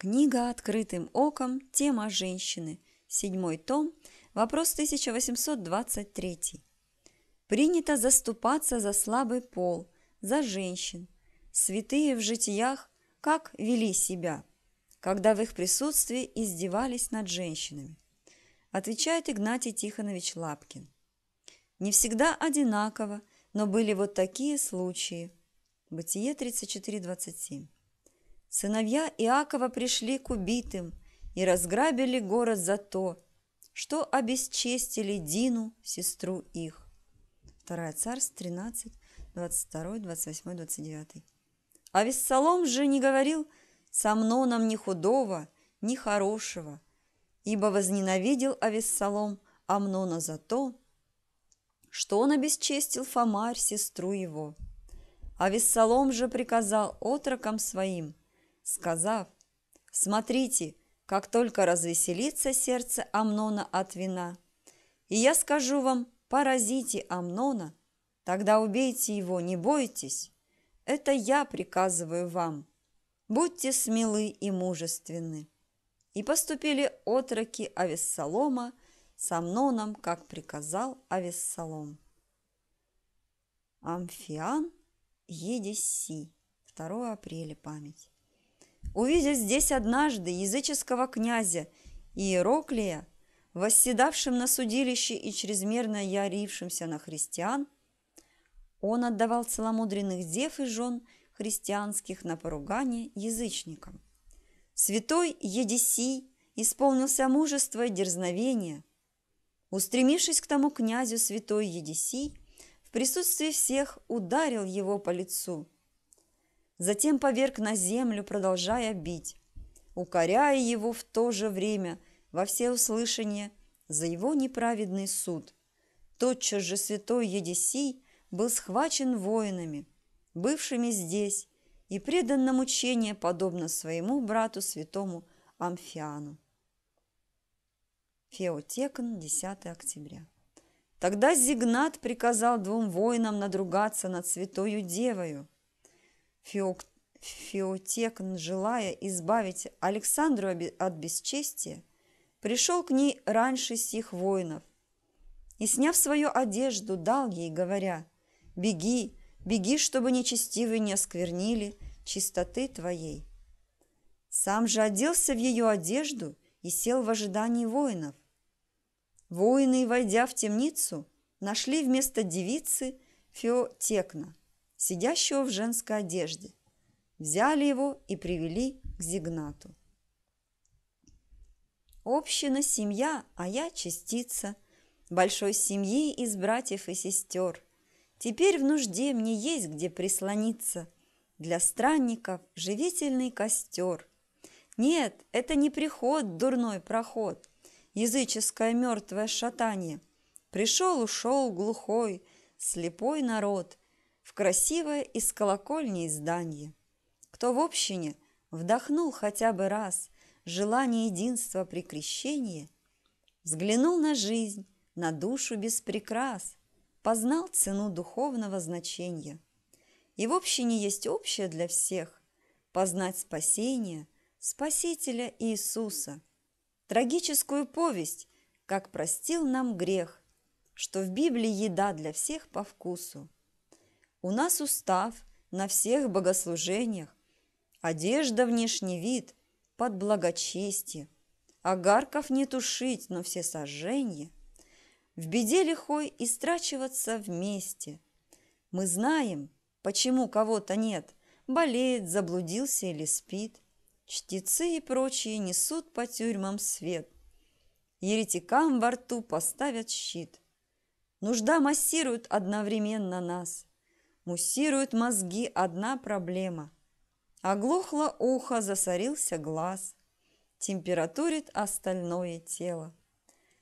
Книга «Открытым оком. Тема женщины». Седьмой том. Вопрос 1823. Принято заступаться за слабый пол, за женщин. Святые в житиях как вели себя, когда в их присутствии издевались над женщинами? Отвечает Игнатий Тихонович Лапкин. Не всегда одинаково, но были вот такие случаи. Бытие 34.27. Сыновья Иакова пришли к убитым и разграбили город за то, что обесчестили Дину, сестру их. 2 Царств 13, 22, 28, 29. А Вессалом же не говорил со Амноном ни худого, ни хорошего, ибо возненавидел Авессалом Амнона за то, что он обесчестил Фомарь, сестру его. Авессалом же приказал отрокам своим – сказав, «Смотрите, как только развеселится сердце Амнона от вина, и я скажу вам, поразите Амнона, тогда убейте его, не бойтесь, это я приказываю вам, будьте смелы и мужественны». И поступили отроки Авессалома с Амноном, как приказал Авессалом. Амфиан Едесси, 2 апреля память увидев здесь однажды языческого князя Иероклия, восседавшим на судилище и чрезмерно ярившимся на христиан, он отдавал целомудренных дев и жен христианских на поругание язычникам. Святой Едисий исполнился мужества и дерзновения. Устремившись к тому князю святой Едисий, в присутствии всех ударил его по лицу – затем поверг на землю, продолжая бить, укоряя его в то же время во всеуслышание за его неправедный суд. Тотчас же святой Едисий был схвачен воинами, бывшими здесь, и предан на мучение, подобно своему брату святому Амфиану. Феотекон, 10 октября. Тогда Зигнат приказал двум воинам надругаться над святою девою – Фиок... Фиотекн, желая избавить Александру от бесчестия, пришел к ней раньше сих воинов и, сняв свою одежду, дал ей, говоря, «Беги, беги, чтобы нечестивые не осквернили чистоты твоей». Сам же оделся в ее одежду и сел в ожидании воинов. Воины, войдя в темницу, нашли вместо девицы Феотекна, сидящего в женской одежде. Взяли его и привели к Зигнату. Община – семья, а я – частица большой семьи из братьев и сестер. Теперь в нужде мне есть где прислониться. Для странников – живительный костер. Нет, это не приход, дурной проход, языческое мертвое шатание. Пришел-ушел глухой, слепой народ – в красивое из колокольни здание. Кто в общине вдохнул хотя бы раз желание единства при крещении, взглянул на жизнь, на душу без прикрас, познал цену духовного значения. И в общине есть общее для всех – познать спасение, Спасителя Иисуса, трагическую повесть, как простил нам грех, что в Библии еда для всех по вкусу. У нас устав на всех богослужениях, Одежда внешний вид под благочестие, Огарков не тушить, но все сожжения, В беде лихой истрачиваться вместе. Мы знаем, почему кого-то нет, Болеет, заблудился или спит. Чтецы и прочие несут по тюрьмам свет. Еретикам во рту поставят щит. Нужда массирует одновременно нас – Муссируют мозги одна проблема. Оглохло ухо, засорился глаз, температурит остальное тело.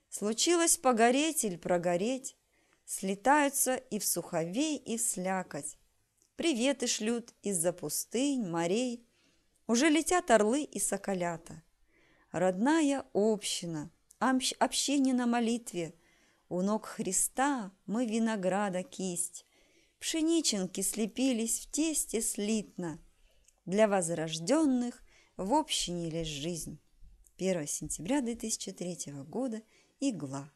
Случилось погореть или прогореть, слетаются и в суховей, и в слякоть. Приветы шлют из-за пустынь, морей, уже летят орлы и соколята. Родная община, общение на молитве, у ног Христа мы винограда кисть, пшениченки слепились в тесте слитно. Для возрожденных в общине лишь жизнь. 1 сентября 2003 года, игла.